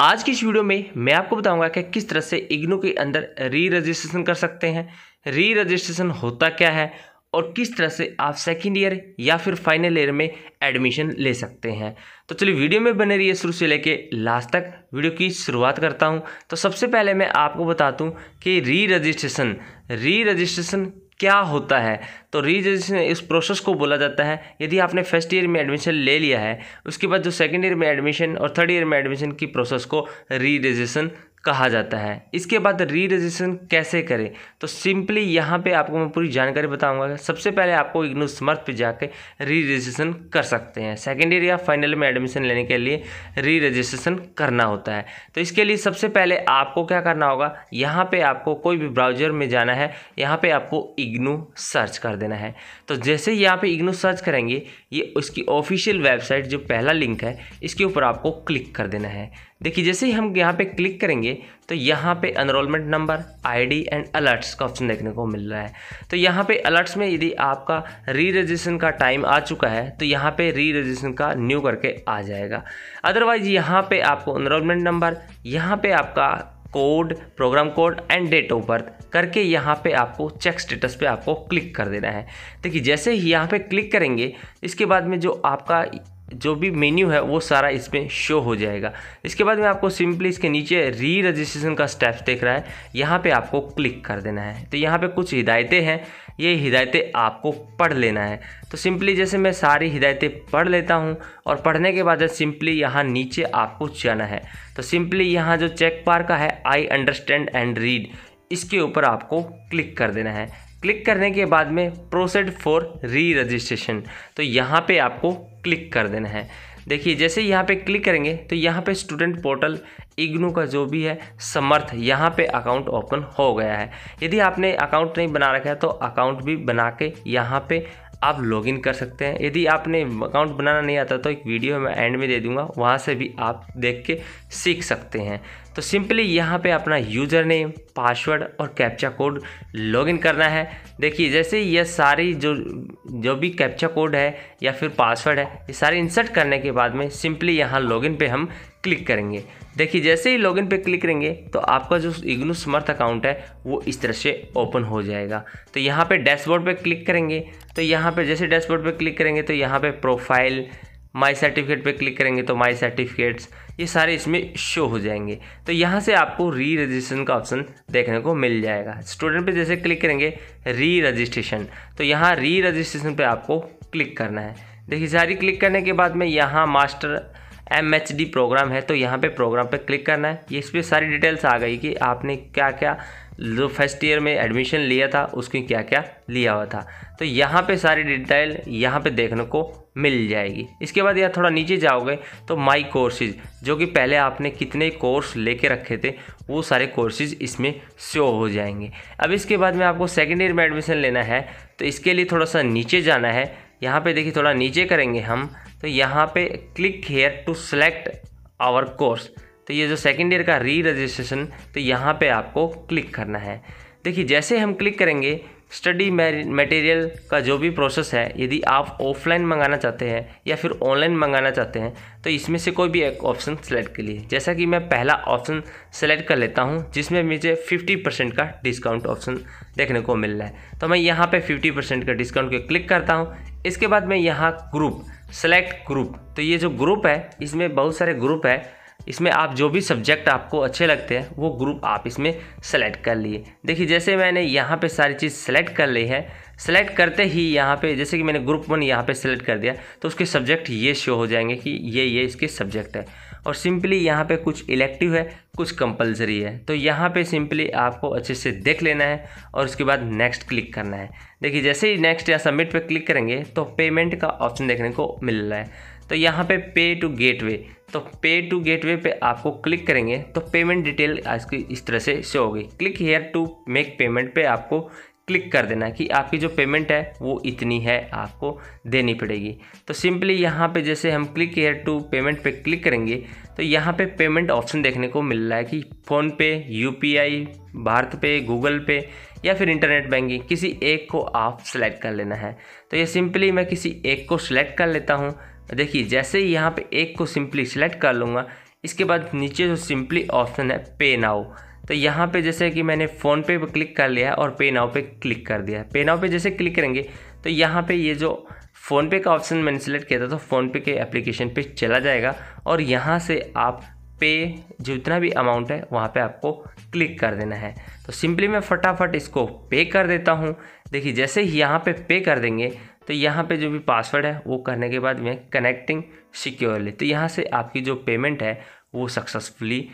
आज की इस वीडियो में मैं आपको बताऊंगा कि किस तरह से इग्नो के अंदर री रजिस्ट्रेशन कर सकते हैं री रजिस्ट्रेशन होता क्या है और किस तरह से आप सेकेंड ईयर या फिर फाइनल ईयर में एडमिशन ले सकते हैं तो चलिए वीडियो में बने रहिए शुरू से लेके लास्ट तक वीडियो की शुरुआत करता हूँ तो सबसे पहले मैं आपको बता दूँ कि री रजिस्ट्रेशन री रजिस्ट्रेशन क्या होता है तो रीरजिस्ट्रेशन इस प्रोसेस को बोला जाता है यदि आपने फर्स्ट ईयर में एडमिशन ले लिया है उसके बाद जो सेकेंड ईयर में एडमिशन और थर्ड ईयर में एडमिशन की प्रोसेस को री रजिस्ट्रेशन कहा जाता है इसके बाद री रजिस्ट्रेशन कैसे करें तो सिंपली यहाँ पे आपको मैं पूरी जानकारी बताऊंगा सबसे पहले आपको इग्नू समर्थ पे जाकर री रजिस्ट्रेशन कर सकते हैं सेकेंड ईयर या फाइनल में एडमिशन लेने के लिए री रजिस्ट्रेशन करना होता है तो इसके लिए सबसे पहले आपको क्या करना होगा यहाँ पर आपको कोई भी ब्राउजर में जाना है यहाँ पर आपको इग्नू सर्च कर देना है तो जैसे यहाँ पर इग्नू सर्च करेंगे ये उसकी ऑफिशियल वेबसाइट जो पहला लिंक है इसके ऊपर आपको क्लिक कर देना है देखिए जैसे ही हम यहाँ पे क्लिक करेंगे तो यहाँ पे enrolment number ID and alerts का ऑप्शन देखने को मिल रहा है तो यहाँ पे अलर्ट्स में यदि आपका री रजिस्ट्रेशन का टाइम आ चुका है तो यहाँ पे री रजिस्ट्रेशन का न्यू करके आ जाएगा अदरवाइज़ यहाँ पे आपको अनरोलमेंट नंबर यहाँ पे आपका code program code and date of birth करके यहाँ पे आपको चेक स्टेटस पे आपको क्लिक कर देना है देखिए जैसे ही यहाँ पे क्लिक करेंगे इसके बाद में जो आपका जो भी मेन्यू है वो सारा इसमें शो हो जाएगा इसके बाद में आपको सिंपली इसके नीचे री रजिस्ट्रेशन का स्टेप्स देख रहा है यहाँ पे आपको क्लिक कर देना है तो यहाँ पे कुछ हिदायतें हैं ये हिदायतें आपको पढ़ लेना है तो सिंपली जैसे मैं सारी हिदायतें पढ़ लेता हूँ और पढ़ने के बाद सिंपली यहाँ नीचे आपको जाना है तो सिंपली यहाँ जो चेक पार का है आई अंडरस्टैंड एंड रीड इसके ऊपर आपको क्लिक कर देना है क्लिक करने के बाद में प्रोसेड फॉर री रजिस्ट्रेशन तो यहाँ पे आपको क्लिक कर देना है देखिए जैसे यहाँ पे क्लिक करेंगे तो यहाँ पे स्टूडेंट पोर्टल इग्नू का जो भी है समर्थ यहाँ पे अकाउंट ओपन हो गया है यदि आपने अकाउंट नहीं बना रखा है तो अकाउंट भी बना के यहाँ पे आप लॉगिन कर सकते हैं यदि आपने अकाउंट बनाना नहीं आता तो एक वीडियो मैं एंड में दे दूंगा वहाँ से भी आप देख के सीख सकते हैं तो सिंपली यहाँ पे अपना यूज़र नेम पासवर्ड और कैप्चा कोड लॉगिन करना है देखिए जैसे ये सारी जो जो भी कैप्चा कोड है या फिर पासवर्ड है ये सारे इंसर्ट करने के बाद में सिंपली यहाँ लॉगिन पे हम क्लिक करेंगे देखिए जैसे ही लॉगिन पे क्लिक करेंगे तो आपका जो इग्नू समर्थ अकाउंट है वो इस तरह से ओपन हो जाएगा तो यहाँ पे डैशबोर्ड पे क्लिक करेंगे तो यहाँ पे जैसे डैशबोर्ड पे क्लिक करेंगे तो यहाँ पे प्रोफाइल माई सर्टिफिकेट पे क्लिक करेंगे तो माई सर्टिफिकेट्स ये सारे इसमें शो हो जाएंगे तो यहाँ से आपको री रजिस्ट्रेशन का ऑप्शन देखने को मिल जाएगा स्टूडेंट पे जैसे क्लिक करेंगे री रजिस्ट्रेशन तो यहाँ री रजिस्ट्रेशन पे आपको क्लिक करना है देखिए सारी क्लिक करने के बाद में यहाँ master M H D program है तो यहाँ पे प्रोग्राम पे क्लिक करना है इस पर सारी डिटेल्स आ गई कि आपने क्या क्या जो फर्स्ट ईयर में एडमिशन लिया था उसकी क्या क्या लिया हुआ था तो यहाँ पे सारी डिटेल यहाँ पे देखने को मिल जाएगी इसके बाद यार थोड़ा नीचे जाओगे तो माई कोर्सेज जो कि पहले आपने कितने कोर्स लेके रखे थे वो सारे कोर्सेज इसमें शो हो जाएंगे अब इसके बाद में आपको सेकेंड ईयर में एडमिशन लेना है तो इसके लिए थोड़ा सा नीचे जाना है यहाँ पे देखिए थोड़ा नीचे करेंगे हम तो यहाँ पे click here to select our course तो ये जो सेकेंड ईयर का री रजिस्ट्रेशन तो यहाँ पे आपको क्लिक करना है देखिए जैसे हम क्लिक करेंगे स्टडी मटेरियल का जो भी प्रोसेस है यदि आप ऑफलाइन मंगाना चाहते हैं या फिर ऑनलाइन मंगाना चाहते हैं तो इसमें से कोई भी एक ऑप्शन सेलेक्ट के लिए जैसा कि मैं पहला ऑप्शन सेलेक्ट कर लेता हूं जिसमें मुझे 50 परसेंट का डिस्काउंट ऑप्शन देखने को मिल रहा है तो मैं यहां पे 50 परसेंट का डिस्काउंट के क्लिक करता हूं इसके बाद मैं यहाँ ग्रुप सेलेक्ट ग्रुप तो ये जो ग्रुप है इसमें बहुत सारे ग्रुप है इसमें आप जो भी सब्जेक्ट आपको अच्छे लगते हैं वो ग्रुप आप इसमें सेलेक्ट कर लिए देखिए जैसे मैंने यहाँ पे सारी चीज़ सेलेक्ट कर ली है सेलेक्ट करते ही यहाँ पे जैसे कि मैंने ग्रुप वन यहाँ पे सेलेक्ट कर दिया तो उसके सब्जेक्ट ये शो हो जाएंगे कि ये ये इसके सब्जेक्ट है और सिंपली यहाँ पे कुछ इलेक्टिव है कुछ कंपलसरी है तो यहाँ पे सिंपली आपको अच्छे से देख लेना है और उसके बाद नेक्स्ट क्लिक करना है देखिए जैसे ही नेक्स्ट या सबमिट पर क्लिक करेंगे तो पेमेंट का ऑप्शन देखने को मिल रहा है तो यहाँ पे पे टू गेटवे तो पे टू गेटवे पे आपको क्लिक करेंगे तो पेमेंट डिटेल आज इस तरह से शो होगी click here to make payment पे आपको क्लिक कर देना कि आपकी जो पेमेंट है वो इतनी है आपको देनी पड़ेगी तो सिंपली यहाँ पे जैसे हम क्लिक हेयर टू पेमेंट पे क्लिक करेंगे तो यहाँ पे पेमेंट ऑप्शन देखने को मिल रहा है कि PhonePe U P I BharatPe Google पे या फिर इंटरनेट बैंकिंग किसी एक को आप सेलेक्ट कर लेना है तो ये सिंपली मैं किसी एक को सिलेक्ट कर लेता हूँ देखिए जैसे ही यहाँ पे एक को सिंपली सिलेक्ट कर लूँगा इसके बाद नीचे जो सिंपली ऑप्शन है पे नाउ तो यहाँ पे जैसे कि मैंने फ़ोन पे पर क्लिक कर लिया है और पे नाउ पे क्लिक कर दिया है पे नाउ पे जैसे क्लिक करेंगे तो यहाँ पे ये जो फ़ोन पे का ऑप्शन मैंने सेलेक्ट किया था तो फ़ोन पे के एप्लीकेशन पे चला जाएगा और यहाँ से आप पे जितना भी अमाउंट है वहाँ पे आपको क्लिक कर देना है तो सिंपली मैं फटाफट इसको पे कर देता हूँ देखिए जैसे ही यहाँ पे पे कर देंगे तो यहाँ पे जो भी पासवर्ड है वो करने के बाद में कनेक्टिंग सिक्योरली तो यहाँ से आपकी जो पेमेंट है वो सक्सेसफुली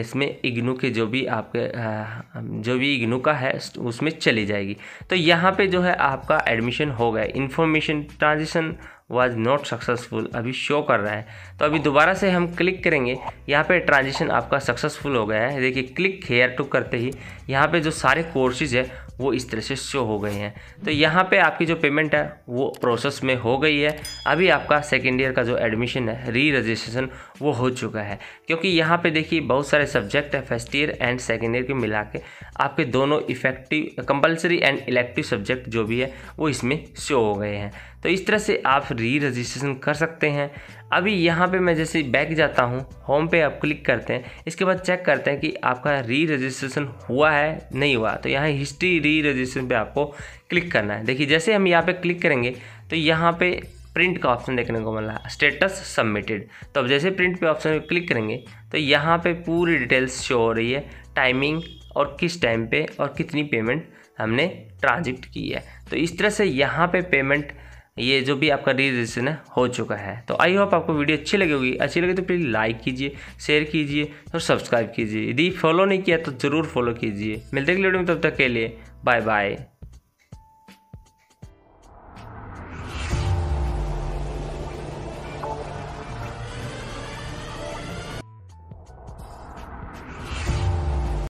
इसमें इग्नू के जो भी आपके जो भी इग्नू का है उसमें चली जाएगी तो यहाँ पे जो है आपका एडमिशन हो गया information transition was not successful अभी शो कर रहा है तो अभी दोबारा से हम क्लिक करेंगे यहाँ पे ट्रांजेक्शन आपका सक्सेसफुल हो गया है देखिए क्लिक हेयर टू करते ही यहाँ पे जो सारे कोर्सेज है वो इस तरह से शो हो गए हैं तो यहाँ पे आपकी जो पेमेंट है वो प्रोसेस में हो गई है अभी आपका सेकेंड ईयर का जो एडमिशन है री रजिस्ट्रेशन वो हो चुका है क्योंकि यहाँ पे देखिए बहुत सारे सब्जेक्ट है first year and second year के मिला के आपके दोनों effective compulsory and elective subject जो भी है वो इसमें शो हो गए हैं तो इस तरह से आप री रजिस्ट्रेशन कर सकते हैं अभी यहाँ पे मैं जैसे बैक जाता हूँ होम पे आप क्लिक करते हैं इसके बाद चेक करते हैं कि आपका री रजिस्ट्रेशन हुआ है नहीं हुआ तो यहाँ हिस्ट्री री रजिस्ट्रेशन पे आपको क्लिक करना है देखिए जैसे हम यहाँ पे क्लिक करेंगे तो यहाँ पे प्रिंट का ऑप्शन देखने को मिल रहा है स्टेटस सबमिटेड तो अब जैसे प्रिंट पे ऑप्शन पे क्लिक करेंगे तो यहाँ पे पूरी डिटेल्स शो हो रही है टाइमिंग और किस टाइम पे और कितनी पेमेंट हमने ट्रांजेक्ट की है तो इस तरह से यहाँ पे पेमेंट ये जो भी आपका री रजिस्ट्रेशन है हो चुका है तो आई होप आपको वीडियो अच्छी लगी होगी अच्छी लगी तो प्लीज़ लाइक कीजिए शेयर कीजिए और सब्सक्राइब कीजिए यदि फॉलो नहीं किया तो ज़रूर फॉलो कीजिए मिलते अगले वीडियो में तब तक के लिए बाय बाय